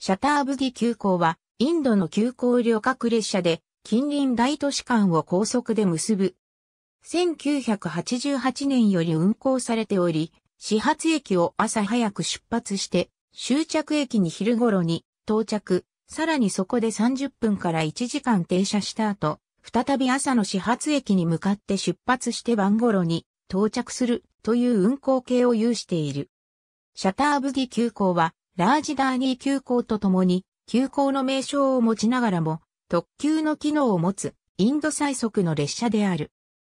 シャターブギ急行は、インドの急行旅客列車で、近隣大都市間を高速で結ぶ。1988年より運行されており、始発駅を朝早く出発して、終着駅に昼頃に到着、さらにそこで30分から1時間停車した後、再び朝の始発駅に向かって出発して晩頃に到着するという運行形を有している。シャターブギ急行はラージダーニー急行とともに、急行の名称を持ちながらも、特急の機能を持つ、インド最速の列車である。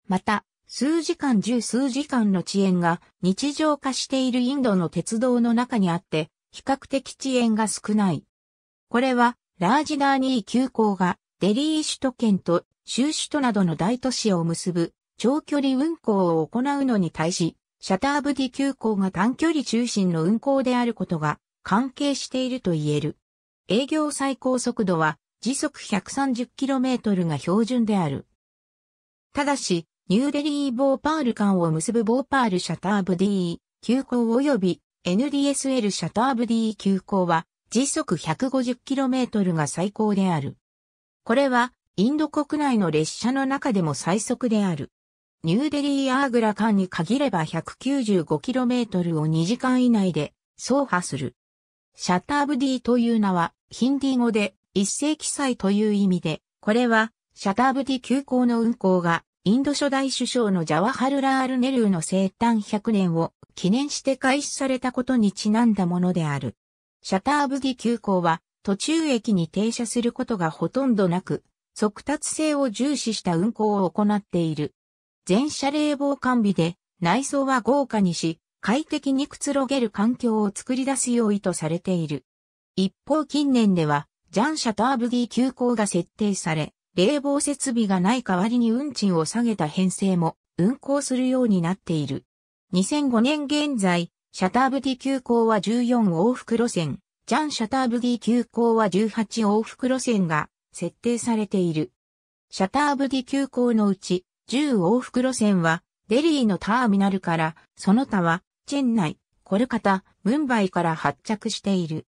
また、数時間十数時間の遅延が日常化しているインドの鉄道の中にあって、比較的遅延が少ない。これは、ラージダーニー急行が、デリー首都圏と州首都などの大都市を結ぶ長距離運行を行うのに対し、シャターブディ急行が短距離中心の運行であることが関係していると言える。営業最高速度は時速 130km が標準である。ただし、ニューデリー・ボーパール間を結ぶボーパールシャターブ d ー急行及び NDSL シャターブ d ー急行は時速 150km が最高である。これはインド国内の列車の中でも最速である。ニューデリー・アーグラ間に限れば 195km を2時間以内で走破する。シャターブディという名は、ヒンディー語で、一世記載という意味で、これは、シャターブディ急行の運行が、インド初代首相のジャワハルラール・ネルーの生誕100年を記念して開始されたことにちなんだものである。シャターブディ急行は、途中駅に停車することがほとんどなく、速達性を重視した運行を行っている。全車冷房完備で、内装は豪華にし、快適にくつろげる環境を作り出す用意とされている。一方近年では、ジャンシャターブギー急行が設定され、冷房設備がない代わりに運賃を下げた編成も運行するようになっている。2005年現在、シャターブギー急行は14往復路線、ジャンシャターブギー急行は18往復路線が設定されている。シャターブギー急行のうち10往復路線はデリーのターミナルからその他はチェン内、コルカタ、ムンバイから発着している。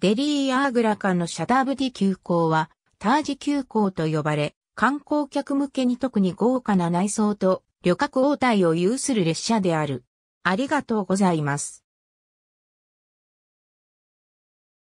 デリー・アーグラ間のシャダーブディ急行は、タージ急行と呼ばれ、観光客向けに特に豪華な内装と旅客応対を有する列車である。ありがとうございます。